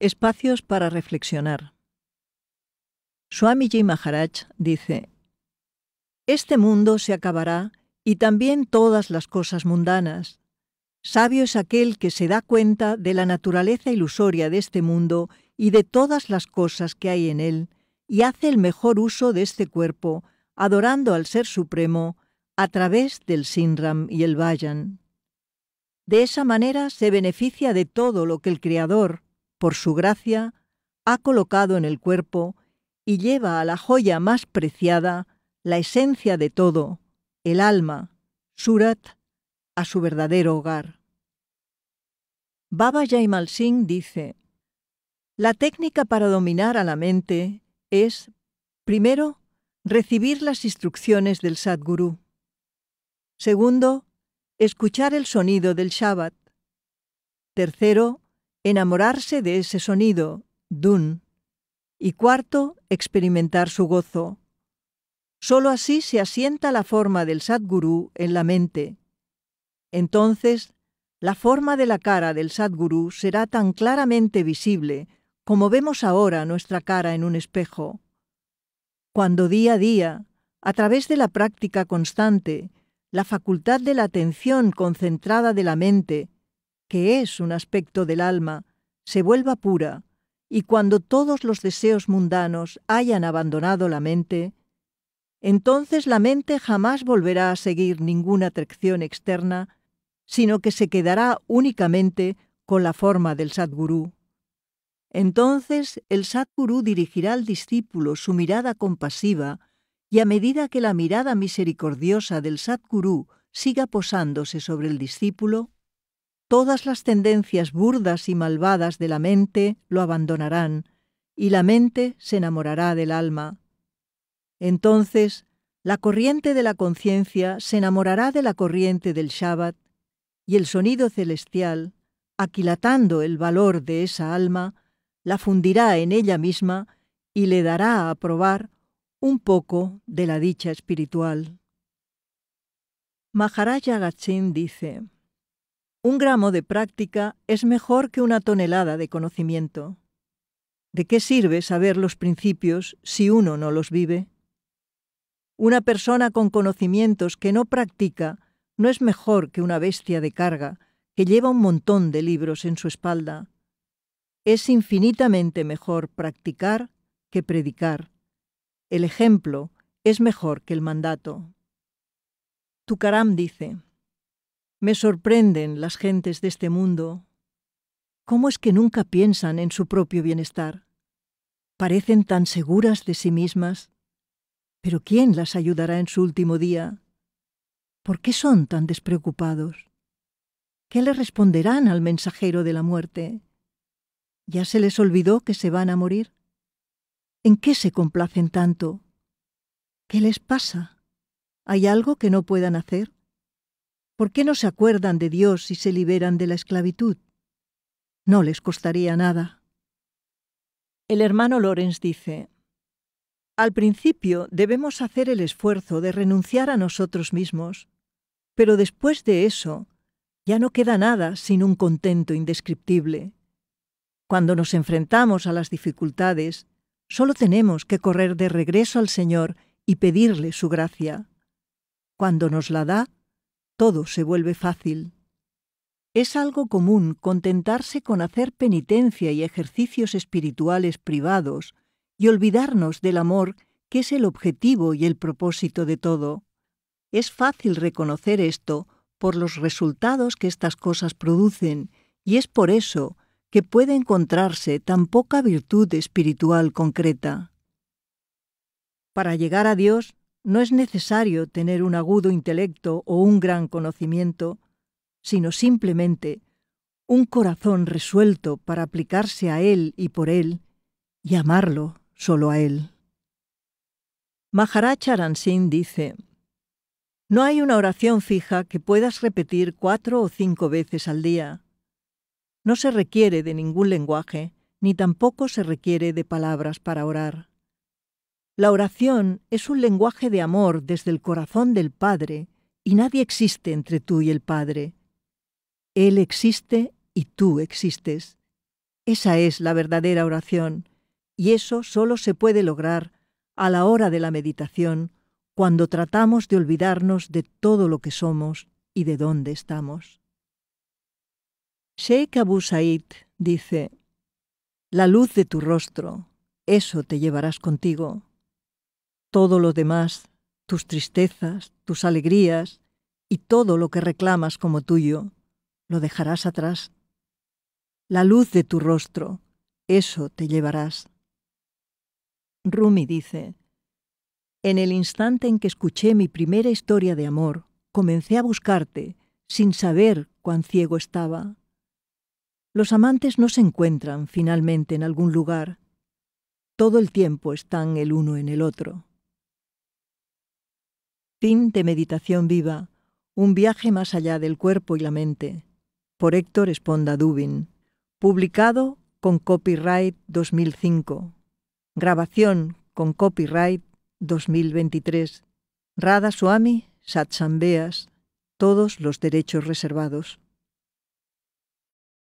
Espacios para reflexionar. Swamiji Maharaj dice, Este mundo se acabará y también todas las cosas mundanas. Sabio es aquel que se da cuenta de la naturaleza ilusoria de este mundo y de todas las cosas que hay en él, y hace el mejor uso de este cuerpo, adorando al Ser Supremo a través del Sinram y el Vajan. De esa manera se beneficia de todo lo que el Creador, por su gracia, ha colocado en el cuerpo y lleva a la joya más preciada, la esencia de todo, el alma, Surat, a su verdadero hogar. Baba Jaimal Singh dice, la técnica para dominar a la mente es, primero, recibir las instrucciones del Sadguru. Segundo, escuchar el sonido del Shabbat. Tercero, enamorarse de ese sonido, dun, y cuarto, experimentar su gozo. Solo así se asienta la forma del sadguru en la mente. Entonces, la forma de la cara del sadguru será tan claramente visible como vemos ahora nuestra cara en un espejo. Cuando día a día, a través de la práctica constante, la facultad de la atención concentrada de la mente que es un aspecto del alma, se vuelva pura, y cuando todos los deseos mundanos hayan abandonado la mente, entonces la mente jamás volverá a seguir ninguna atracción externa, sino que se quedará únicamente con la forma del Sadguru. Entonces el Sadguru dirigirá al discípulo su mirada compasiva y a medida que la mirada misericordiosa del Sadguru siga posándose sobre el discípulo, todas las tendencias burdas y malvadas de la mente lo abandonarán, y la mente se enamorará del alma. Entonces, la corriente de la conciencia se enamorará de la corriente del Shabbat, y el sonido celestial, aquilatando el valor de esa alma, la fundirá en ella misma y le dará a probar un poco de la dicha espiritual. Maharaja dice, un gramo de práctica es mejor que una tonelada de conocimiento. ¿De qué sirve saber los principios si uno no los vive? Una persona con conocimientos que no practica no es mejor que una bestia de carga que lleva un montón de libros en su espalda. Es infinitamente mejor practicar que predicar. El ejemplo es mejor que el mandato. Tucaram dice, me sorprenden las gentes de este mundo. ¿Cómo es que nunca piensan en su propio bienestar? Parecen tan seguras de sí mismas. Pero ¿quién las ayudará en su último día? ¿Por qué son tan despreocupados? ¿Qué le responderán al mensajero de la muerte? ¿Ya se les olvidó que se van a morir? ¿En qué se complacen tanto? ¿Qué les pasa? ¿Hay algo que no puedan hacer? ¿Por qué no se acuerdan de Dios y se liberan de la esclavitud? No les costaría nada. El hermano Lorenz dice, Al principio debemos hacer el esfuerzo de renunciar a nosotros mismos, pero después de eso ya no queda nada sin un contento indescriptible. Cuando nos enfrentamos a las dificultades, solo tenemos que correr de regreso al Señor y pedirle su gracia. Cuando nos la da, todo se vuelve fácil. Es algo común contentarse con hacer penitencia y ejercicios espirituales privados y olvidarnos del amor que es el objetivo y el propósito de todo. Es fácil reconocer esto por los resultados que estas cosas producen y es por eso que puede encontrarse tan poca virtud espiritual concreta. Para llegar a Dios no es necesario tener un agudo intelecto o un gran conocimiento, sino simplemente un corazón resuelto para aplicarse a él y por él y amarlo solo a él. Maharaj Aransin dice, No hay una oración fija que puedas repetir cuatro o cinco veces al día. No se requiere de ningún lenguaje, ni tampoco se requiere de palabras para orar. La oración es un lenguaje de amor desde el corazón del Padre y nadie existe entre tú y el Padre. Él existe y tú existes. Esa es la verdadera oración y eso solo se puede lograr a la hora de la meditación cuando tratamos de olvidarnos de todo lo que somos y de dónde estamos. Sheikh Abu Said dice, La luz de tu rostro, eso te llevarás contigo todo lo demás, tus tristezas, tus alegrías y todo lo que reclamas como tuyo, lo dejarás atrás. La luz de tu rostro, eso te llevarás. Rumi dice, En el instante en que escuché mi primera historia de amor, comencé a buscarte, sin saber cuán ciego estaba. Los amantes no se encuentran finalmente en algún lugar. Todo el tiempo están el uno en el otro. Fin de Meditación Viva, un viaje más allá del cuerpo y la mente, por Héctor Esponda Dubin, publicado con copyright 2005, grabación con copyright 2023, Radha Swami Satsambeas, todos los derechos reservados.